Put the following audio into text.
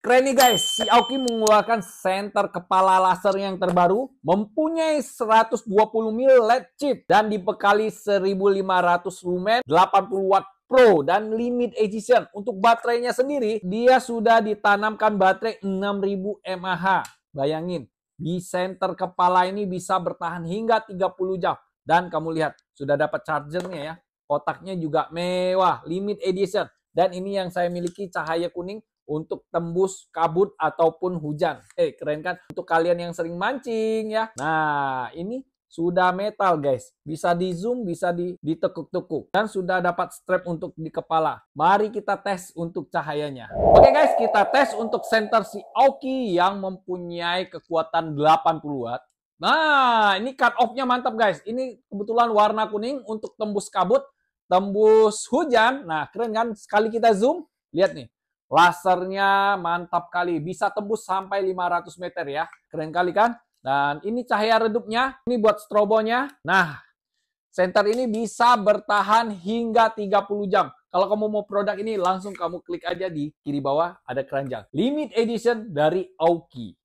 Keren nih guys, si Aoki mengeluarkan senter kepala laser yang terbaru, mempunyai 120 mil LED chip dan dibekali 1500 lumen 80 watt Pro dan Limit Edition. Untuk baterainya sendiri, dia sudah ditanamkan baterai 6000 mAh. Bayangin, di senter kepala ini bisa bertahan hingga 30 jam. Dan kamu lihat, sudah dapat chargernya ya. Kotaknya juga mewah, Limit Edition. Dan ini yang saya miliki cahaya kuning untuk tembus kabut ataupun hujan. Eh, keren kan? Untuk kalian yang sering mancing ya. Nah, ini sudah metal guys. Bisa di zoom, bisa ditekuk-tekuk. Dan sudah dapat strap untuk di kepala. Mari kita tes untuk cahayanya. Oke okay, guys, kita tes untuk senter si Aoki yang mempunyai kekuatan 80 watt. Nah, ini cut off-nya mantap guys. Ini kebetulan warna kuning untuk tembus kabut tembus hujan. Nah, keren kan? Sekali kita zoom, lihat nih. Lasernya mantap kali, bisa tembus sampai 500 meter ya. Keren kali kan? Dan ini cahaya redupnya, ini buat strobonya. Nah, Senter ini bisa bertahan hingga 30 jam. Kalau kamu mau produk ini, langsung kamu klik aja di kiri bawah, ada keranjang. Limit edition dari Aoki.